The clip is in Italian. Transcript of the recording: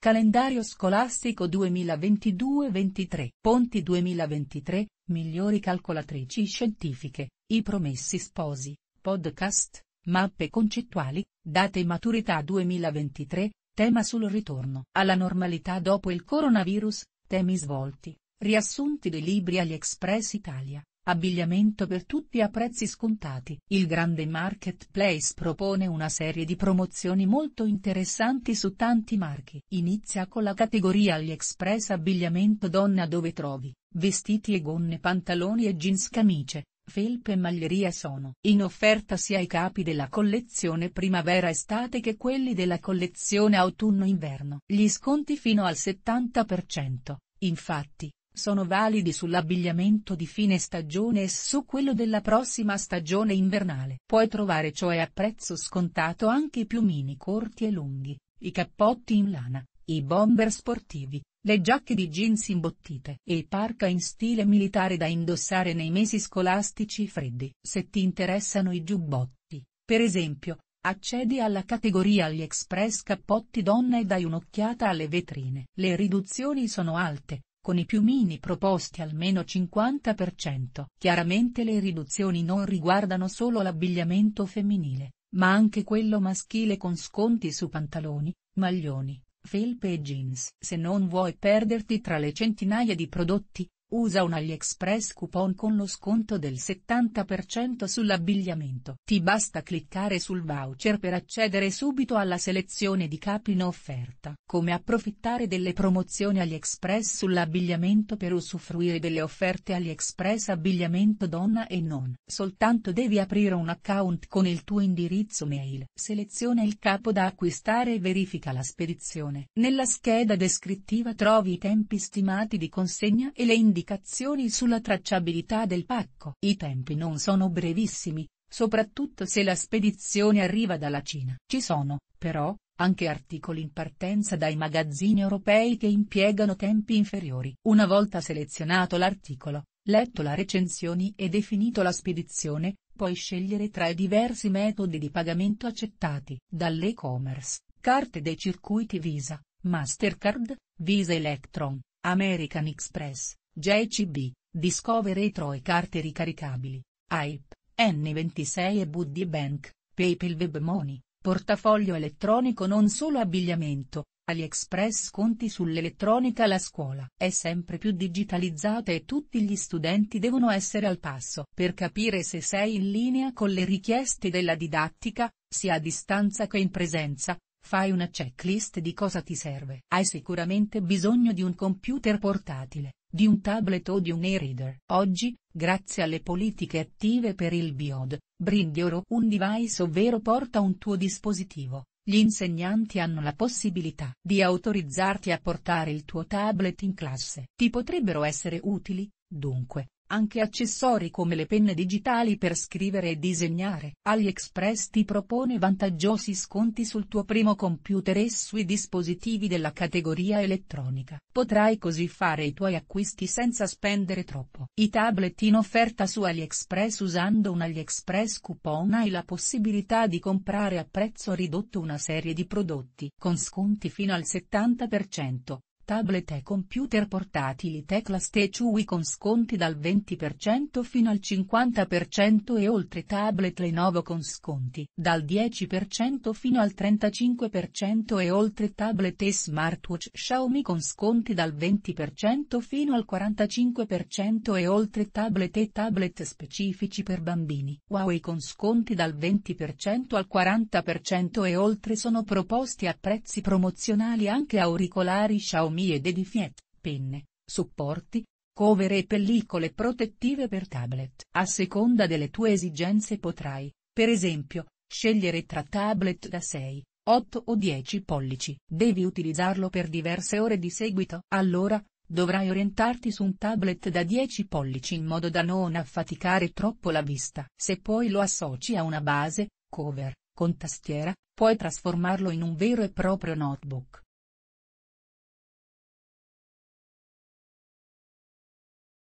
Calendario scolastico 2022-23 Ponti 2023, migliori calcolatrici scientifiche, i promessi sposi, podcast, mappe concettuali, date maturità 2023, tema sul ritorno alla normalità dopo il coronavirus, temi svolti, riassunti dei libri Aliexpress Italia, Abbigliamento per tutti a prezzi scontati. Il grande marketplace propone una serie di promozioni molto interessanti su tanti marchi. Inizia con la categoria AliExpress Abbigliamento Donna dove trovi, vestiti e gonne pantaloni e jeans camice, felpe e maglieria sono in offerta sia i capi della collezione primavera-estate che quelli della collezione autunno-inverno. Gli sconti fino al 70%. Infatti, sono validi sull'abbigliamento di fine stagione e su quello della prossima stagione invernale. Puoi trovare cioè a prezzo scontato anche i piumini corti e lunghi, i cappotti in lana, i bomber sportivi, le giacche di jeans imbottite e i parca in stile militare da indossare nei mesi scolastici freddi. Se ti interessano i giubbotti, per esempio, accedi alla categoria agli express cappotti donna e dai un'occhiata alle vetrine. Le riduzioni sono alte, con i piumini proposti almeno 50%. Chiaramente le riduzioni non riguardano solo l'abbigliamento femminile, ma anche quello maschile con sconti su pantaloni, maglioni, felpe e jeans. Se non vuoi perderti tra le centinaia di prodotti, Usa un AliExpress coupon con lo sconto del 70% sull'abbigliamento. Ti basta cliccare sul voucher per accedere subito alla selezione di capi in offerta. Come approfittare delle promozioni AliExpress sull'abbigliamento per usufruire delle offerte AliExpress abbigliamento donna e non. Soltanto devi aprire un account con il tuo indirizzo mail. Seleziona il capo da acquistare e verifica la spedizione. Nella scheda descrittiva trovi i tempi stimati di consegna e le indicazioni indicazioni sulla tracciabilità del pacco. I tempi non sono brevissimi, soprattutto se la spedizione arriva dalla Cina. Ci sono, però, anche articoli in partenza dai magazzini europei che impiegano tempi inferiori. Una volta selezionato l'articolo, letto la recensione e definito la spedizione, puoi scegliere tra i diversi metodi di pagamento accettati dall'e-commerce, carte dei circuiti Visa, Mastercard, Visa Electron, American Express, JCB, Discover e e carte ricaricabili, AIP, N26 e Buddy Bank, PayPal Web Money, portafoglio elettronico non solo abbigliamento, AliExpress conti sull'elettronica la scuola è sempre più digitalizzata e tutti gli studenti devono essere al passo per capire se sei in linea con le richieste della didattica, sia a distanza che in presenza. Fai una checklist di cosa ti serve. Hai sicuramente bisogno di un computer portatile, di un tablet o di un e-reader. Oggi, grazie alle politiche attive per il BIOD, Bring oro un Device ovvero porta un tuo dispositivo, gli insegnanti hanno la possibilità di autorizzarti a portare il tuo tablet in classe. Ti potrebbero essere utili, dunque, anche accessori come le penne digitali per scrivere e disegnare. AliExpress ti propone vantaggiosi sconti sul tuo primo computer e sui dispositivi della categoria elettronica. Potrai così fare i tuoi acquisti senza spendere troppo. I tablet in offerta su AliExpress usando un AliExpress coupon hai la possibilità di comprare a prezzo ridotto una serie di prodotti con sconti fino al 70% tablet e computer portatili Teclast e Chewy con sconti dal 20% fino al 50% e oltre tablet Lenovo con sconti dal 10% fino al 35% e oltre tablet e smartwatch Xiaomi con sconti dal 20% fino al 45% e oltre tablet e tablet specifici per bambini Huawei con sconti dal 20% al 40% e oltre sono proposti a prezzi promozionali anche auricolari Xiaomi miede di Fiat, penne, supporti, cover e pellicole protettive per tablet. A seconda delle tue esigenze potrai, per esempio, scegliere tra tablet da 6, 8 o 10 pollici. Devi utilizzarlo per diverse ore di seguito. Allora, dovrai orientarti su un tablet da 10 pollici in modo da non affaticare troppo la vista. Se poi lo associ a una base, cover, con tastiera, puoi trasformarlo in un vero e proprio notebook.